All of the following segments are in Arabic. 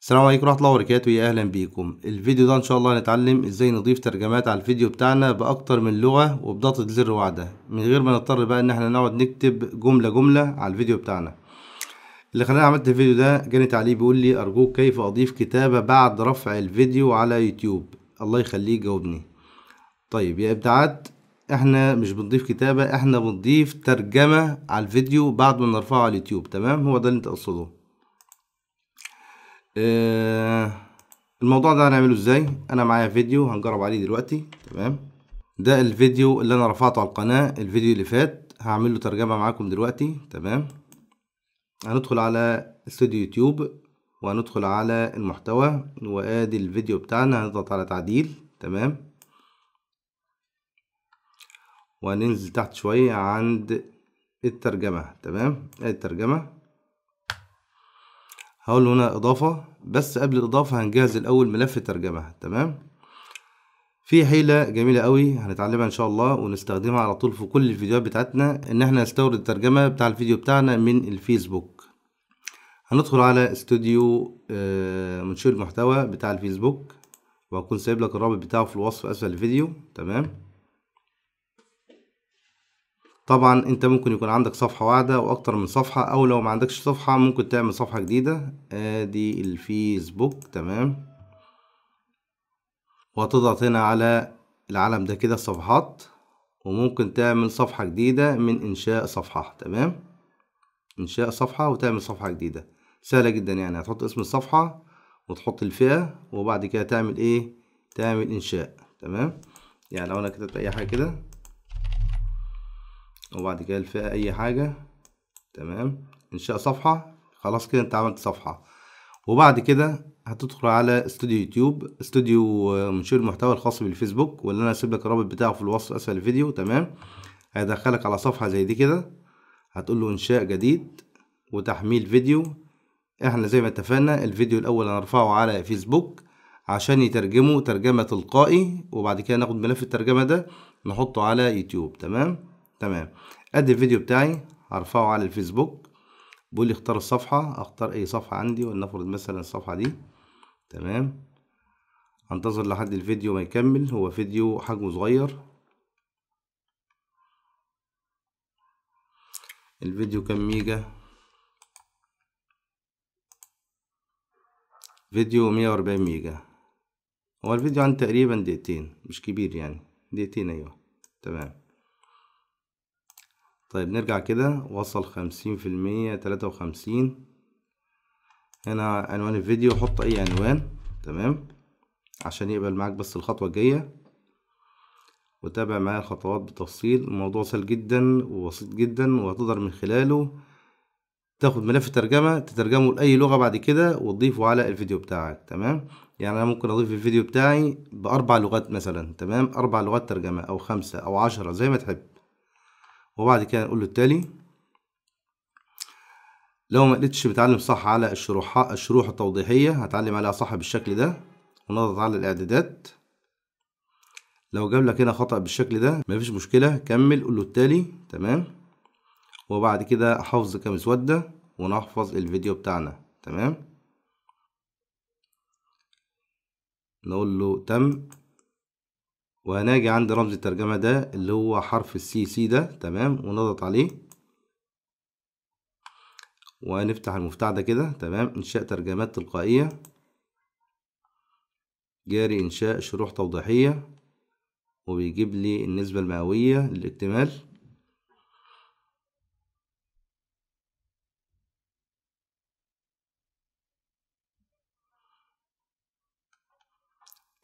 السلام عليكم ورحمه الله وبركاته يا اهلا بيكم الفيديو ده ان شاء الله هنتعلم ازاي نضيف ترجمات على الفيديو بتاعنا باكتر من لغه وبضغطه زر واحده من غير ما نضطر بقى ان احنا نقعد نكتب جمله جمله على الفيديو بتاعنا اللي خلاني عملت الفيديو ده جاني تعليق بيقول لي ارجوك كيف اضيف كتابه بعد رفع الفيديو على يوتيوب الله يخليك جاوبني طيب يا ابداعات احنا مش بنضيف كتابه احنا بنضيف ترجمه على الفيديو بعد ما نرفعه على اليوتيوب تمام هو ده اللي انت قصده آه، الموضوع ده هنعمله ازاي انا معايا فيديو هنجرب عليه دلوقتي تمام ده الفيديو اللي انا رفعته على القناة الفيديو اللي فات هعمل له ترجمة معاكم دلوقتي تمام هندخل على استوديو يوتيوب وهندخل على المحتوى وادي الفيديو بتاعنا هنضغط على تعديل تمام وهننزل تحت شوية عند الترجمة تمام ادي الترجمة هقول له هنا اضافة بس قبل الاضافة هنجهز الاول ملف الترجمة تمام في حيلة جميلة قوي هنتعلمها ان شاء الله ونستخدمها على طول في كل الفيديوهات بتاعتنا ان احنا نستورد الترجمة بتاع الفيديو بتاعنا من الفيسبوك هندخل على استوديو آه، منشور المحتوى بتاع الفيسبوك وهكون سايب لك الرابط بتاعه في الوصف اسفل الفيديو تمام طبعا انت ممكن يكون عندك صفحة واحدة واكتر من صفحة او لو ما عندكش صفحة ممكن تعمل صفحة جديدة ادي آه، الفيسبوك تمام وتضغط هنا على العلم ده كده صفحات وممكن تعمل صفحة جديدة من انشاء صفحة تمام انشاء صفحة وتعمل صفحة جديدة سهلة جدا يعني هتحط اسم الصفحة وتحط الفئة وبعد كده تعمل ايه تعمل انشاء تمام يعني لو انا كتبت اي حاجة كده وبعد كده الفئة أي حاجة تمام إنشاء صفحة خلاص كده أنت عملت صفحة وبعد كده هتدخل على استوديو يوتيوب استوديو منشور المحتوى الخاص بالفيسبوك واللي أنا هسيب لك الرابط بتاعه في الوصف أسفل الفيديو تمام هيدخلك على صفحة زي دي كده هتقول له إنشاء جديد وتحميل فيديو احنا زي ما اتفقنا الفيديو الاول هنرفعه على فيسبوك عشان يترجمه ترجمة تلقائي وبعد كده ناخد ملف الترجمة ده نحطه على يوتيوب تمام تمام ادي الفيديو بتاعي هرفعه على الفيسبوك بيقول لي اختار الصفحه اختار اي صفحه عندي ولنفرض مثلا الصفحه دي تمام انتظر لحد الفيديو ما يكمل هو فيديو حجمه صغير الفيديو كام ميجا فيديو مية وأربعين ميجا هو الفيديو عن تقريبا دقيقتين مش كبير يعني دقيقتين ايوه تمام طيب نرجع كده وصل خمسين في المية تلاتة وخمسين هنا عنوان الفيديو حط اي عنوان تمام عشان يقبل معاك بس الخطوة الجاية وتابع معايا الخطوات بالتفصيل الموضوع سهل جدا وبسيط جدا وهتقدر من خلاله تاخد ملف الترجمة تترجمه لأي لغة بعد كده وتضيفه على الفيديو بتاعك تمام يعني أنا ممكن أضيف الفيديو بتاعي بأربع لغات مثلا تمام أربع لغات ترجمة أو خمسة أو عشرة زي ما تحب وبعد كده نقول له التالي لو ما قدرتش بتعلم صح على الشروح الشروح التوضيحية هتعلم عليها صح بالشكل ده ونضغط على الإعدادات لو جاب لك هنا خطأ بالشكل ده مفيش مشكلة كمل قول له التالي تمام وبعد كده حفظ كمسودة ونحفظ الفيديو بتاعنا تمام نقول له تم وهناجي عند رمز الترجمة ده اللي هو حرف السي سي ده تمام ونضغط عليه ونفتح المفتاح ده كده تمام انشاء ترجمات تلقائية جاري انشاء شروح توضيحية وبيجيب لي النسبة المئوية للاكتمال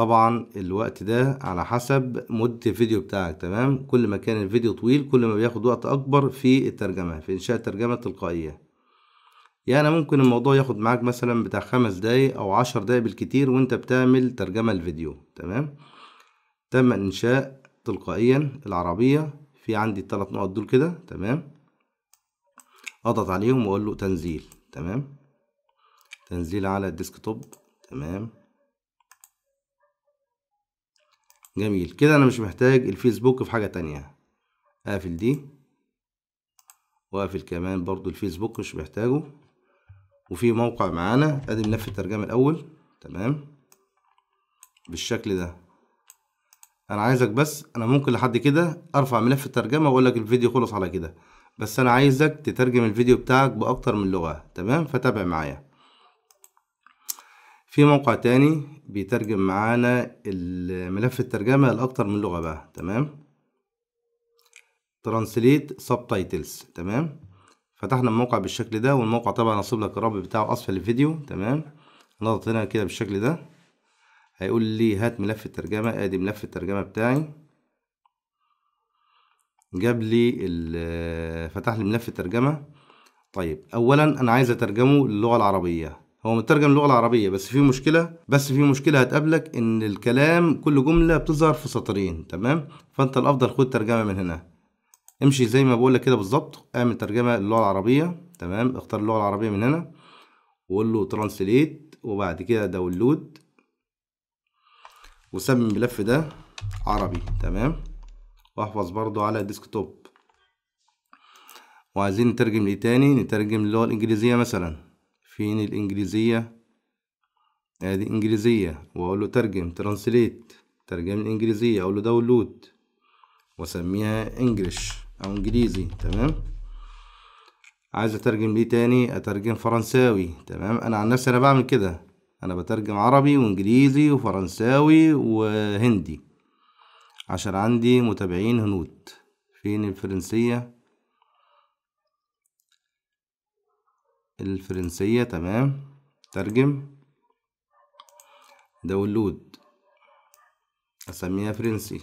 طبعا الوقت ده على حسب مدة الفيديو بتاعك تمام كل ما كان الفيديو طويل كل ما بياخد وقت أكبر في الترجمة في إنشاء الترجمة التلقائية يعني ممكن الموضوع ياخد معاك مثلا بتاع خمس دقايق أو عشر دقايق بالكتير وأنت بتعمل ترجمة الفيديو تمام تم إنشاء تلقائيا العربية في عندي التلات نقط دول كده تمام أضغط عليهم وأقول له تنزيل تمام تنزيل على الديسكتوب تمام جميل كده انا مش محتاج الفيسبوك في حاجة تانية اقفل دي واقفل كمان برضو الفيسبوك مش محتاجه وفي موقع معانا ادي ملف الترجمة الاول تمام بالشكل ده انا عايزك بس انا ممكن لحد كده ارفع ملف الترجمة واقول لك الفيديو خلص على كده بس انا عايزك تترجم الفيديو بتاعك باكتر من لغة تمام فتابع معايا في موقع تاني بيترجم معانا ملف الترجمة لأكتر من لغة بقى تمام ترانسليت سبتايتلز تمام فتحنا الموقع بالشكل ده والموقع طبعا هسيب لك الرابط بتاعه اسفل الفيديو تمام نضغط هنا كده بالشكل ده هيقول لي هات ملف الترجمة ادي ملف الترجمة بتاعي جاب لي فتح لي ملف الترجمة طيب اولا انا عايز اترجمه للغة العربية هو مترجم للغه العربيه بس في مشكله بس في مشكله هتقابلك ان الكلام كل جمله بتظهر في سطرين تمام فانت الافضل خد ترجمه من هنا امشي زي ما بقولك كده بالظبط اعمل ترجمه للغه العربيه تمام اختار اللغه العربيه من هنا وقول له ترانسليت وبعد كده داونلود وسمي الملف ده عربي تمام واحفظ برضو على ديسكتوب وعايزين نترجم ليه تاني نترجم للغة الانجليزيه مثلا فين الإنجليزية ادي إنجليزية واقول له ترجم ترانسليت ترجم الإنجليزية اقول له داونلود واسميها انجلش او انجليزي تمام عايز اترجم ليه تاني اترجم فرنساوي تمام انا عن نفسي انا بعمل كده انا بترجم عربي وانجليزي وفرنساوي وهندي عشان عندي متابعين هنود فين الفرنسية الفرنسية تمام ترجم داونلود اسميها فرنسي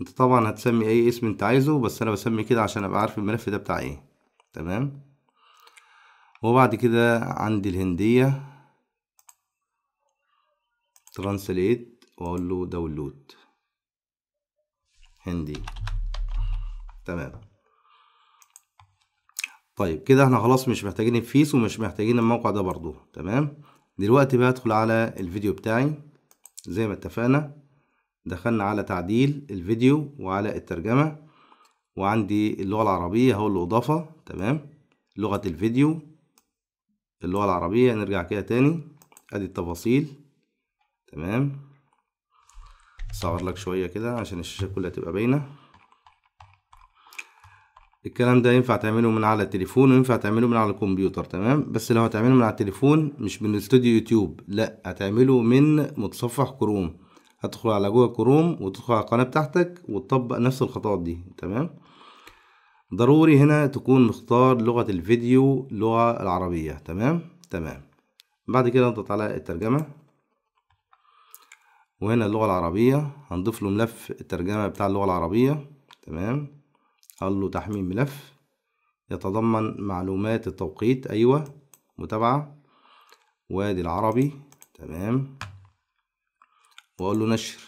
انت طبعا هتسمي اي اسم انت عايزه بس انا بسمي كده عشان ابقى عارف الملف ده بتاع ايه تمام وبعد كده عندي الهندية ترانسليت واقول له داونلود هندي تمام طيب كده احنا خلاص مش محتاجين الفيس ومش محتاجين الموقع ده برضو تمام دلوقتي بقى ادخل على الفيديو بتاعي زي ما اتفقنا دخلنا على تعديل الفيديو وعلى الترجمة وعندي اللغة العربية هقول له اضافة تمام لغة الفيديو اللغة العربية نرجع كده تاني ادي التفاصيل تمام صغر لك شوية كده عشان الشاشة كلها تبقى باينة الكلام ده ينفع تعمله من على التليفون وينفع تعمله من على الكمبيوتر تمام بس لو هتعمله من على التليفون مش من استوديو يوتيوب لا هتعمله من متصفح كروم هتدخل على جوجل كروم وتدخل على القناه بتاعتك وتطبق نفس الخطوات دي تمام ضروري هنا تكون مختار لغه الفيديو لغة العربيه تمام تمام بعد كده نضغط على الترجمه وهنا اللغه العربيه هنضيف له ملف الترجمه بتاع اللغه العربيه تمام قال له تحميل ملف يتضمن معلومات التوقيت أيوة متابعة وادي العربي تمام وأقول له نشر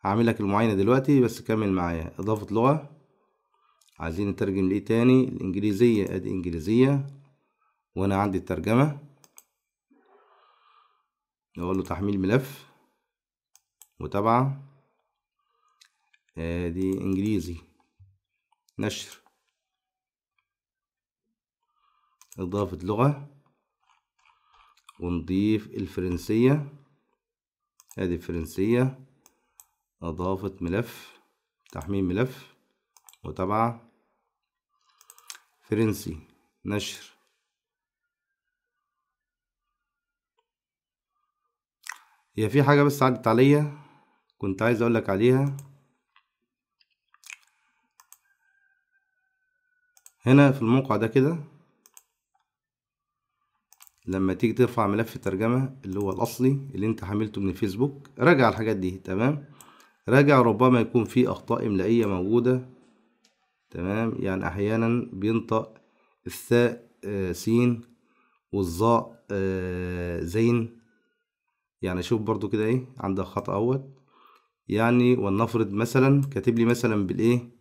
هعمل لك المعاينة دلوقتي بس كمل معايا إضافة لغة عايزين نترجم لإيه تاني الإنجليزية أدي إنجليزية وأنا عندي الترجمة أقول له تحميل ملف متابعة ادي آه، انجليزي نشر اضافة لغة ونضيف الفرنسية ادي الفرنسية اضافة ملف تحميل ملف وتابعة فرنسي نشر هي في حاجة بس عدت عليا كنت عايز اقولك عليها هنا في الموقع ده كده لما تيجي ترفع ملف الترجمة اللي هو الأصلي اللي انت حملته من الفيسبوك راجع الحاجات دي تمام راجع ربما يكون في أخطاء إملائية موجودة تمام يعني أحيانا بينطق الثاء آه، سين والظاء آه، زين يعني شوف برضو كده ايه عندك خطأ اول يعني ولنفرض مثلا كاتب لي مثلا بالايه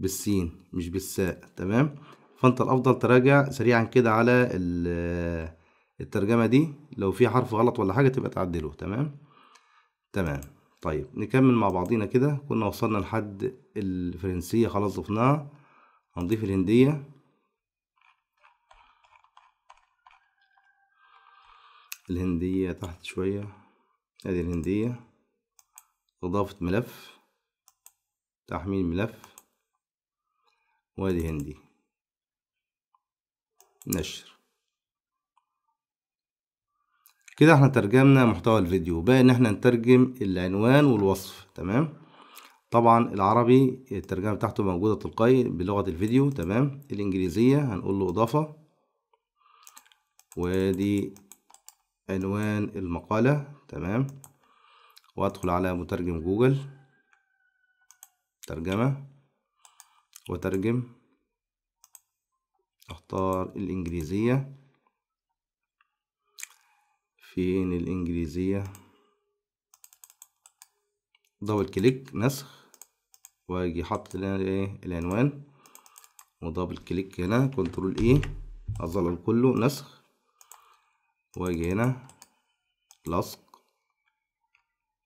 بالسين مش بالساء تمام فانت الافضل تراجع سريعا كده على الترجمه دي لو في حرف غلط ولا حاجه تبقى تعدله تمام تمام طيب نكمل مع بعضينا كده كنا وصلنا لحد الفرنسيه خلاص ضفناها هنضيف الهنديه الهنديه تحت شويه ادي الهنديه اضافه ملف تحميل ملف وادي هندي نشر كده احنا ترجمنا محتوى الفيديو بقى ان احنا نترجم العنوان والوصف تمام طبعا العربي الترجمة بتاعته موجودة تلقائي بلغة الفيديو تمام الانجليزية هنقول له اضافة وادي عنوان المقالة تمام وادخل على مترجم جوجل ترجمة وترجم اختار الانجليزية فين الانجليزية دبل كليك نسخ واجي حط لنا ايه العنوان ودبل كليك هنا كنترول اي e، اظلل كله نسخ واجي هنا لصق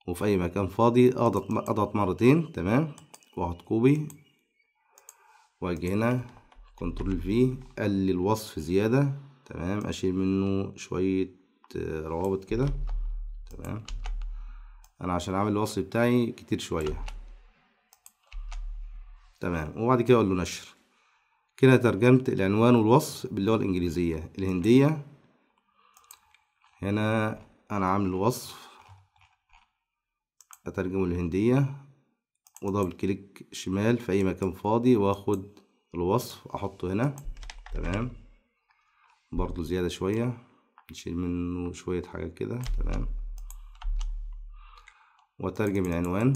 وفي اي مكان فاضي اضغط اضغط مرتين تمام واحط كوبي واجي هنا كنترول في قلل الوصف زيادة تمام اشيل منه شوية آه، روابط كده تمام انا عشان اعمل الوصف بتاعي كتير شوية تمام وبعد كده اقول له نشر كده ترجمت العنوان والوصف باللغة الانجليزية الهندية هنا انا عامل الوصف اترجمه الهندية ودبل كليك شمال في اي مكان فاضي واخد الوصف احطه هنا تمام برضو زيادة شوية نشيل منه شوية حاجات كده تمام واترجم العنوان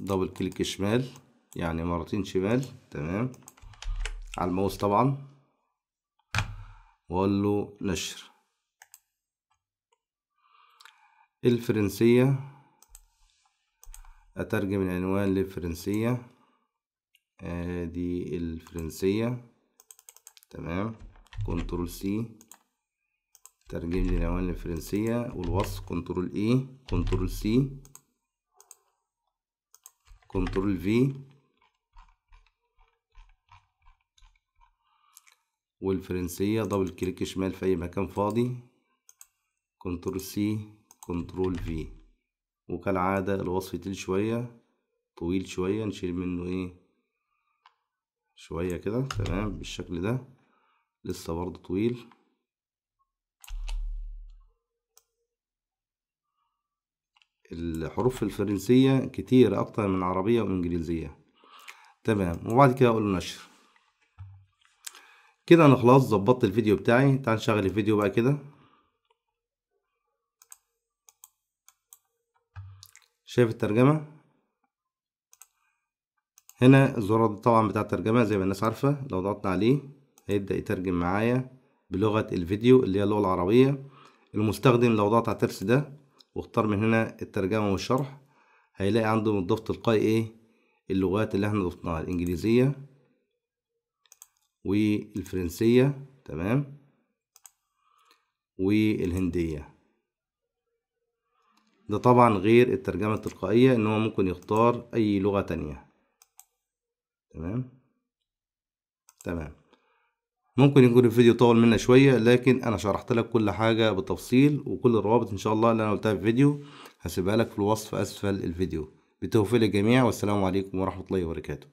دبل كليك شمال يعني مرتين شمال تمام على الماوس طبعا واقول له نشر الفرنسية أترجم العنوان للفرنسية ادي آه، الفرنسية تمام كنترول سي ترجم لي العنوان للفرنسية والوصف كنترول اي e. كنترول سي كنترول في والفرنسية دبل كليك شمال في أي مكان فاضي كنترول سي كنترول في وكالعادة الوصف يطيل شوية طويل شوية نشيل منه ايه شوية كده تمام بالشكل ده لسه برضه طويل الحروف الفرنسية كتير أكتر من عربية وإنجليزية تمام وبعد كده أقول له نشر كده أنا خلاص ظبطت الفيديو بتاعي تعال نشغل الفيديو بقى كده شايف الترجمة هنا الزرار طبعا بتاع الترجمة زي ما الناس عارفة لو ضغطنا عليه هيبدأ يترجم معايا بلغة الفيديو اللي هي اللغة العربية المستخدم لو ضغط على الترس ده واختار من هنا الترجمة والشرح هيلاقي عنده مضاف تلقائي ايه اللغات اللي احنا ضفناها الانجليزية والفرنسية تمام والهندية ده طبعا غير الترجمة التلقائية ان هو ممكن يختار اي لغة تانية تمام تمام ممكن يكون الفيديو طول منا شوية لكن انا شرحت لك كل حاجة بالتفصيل وكل الروابط ان شاء الله اللي انا قلتها في الفيديو هسيبها لك في الوصف اسفل الفيديو بالتوفيق للجميع والسلام عليكم ورحمة الله وبركاته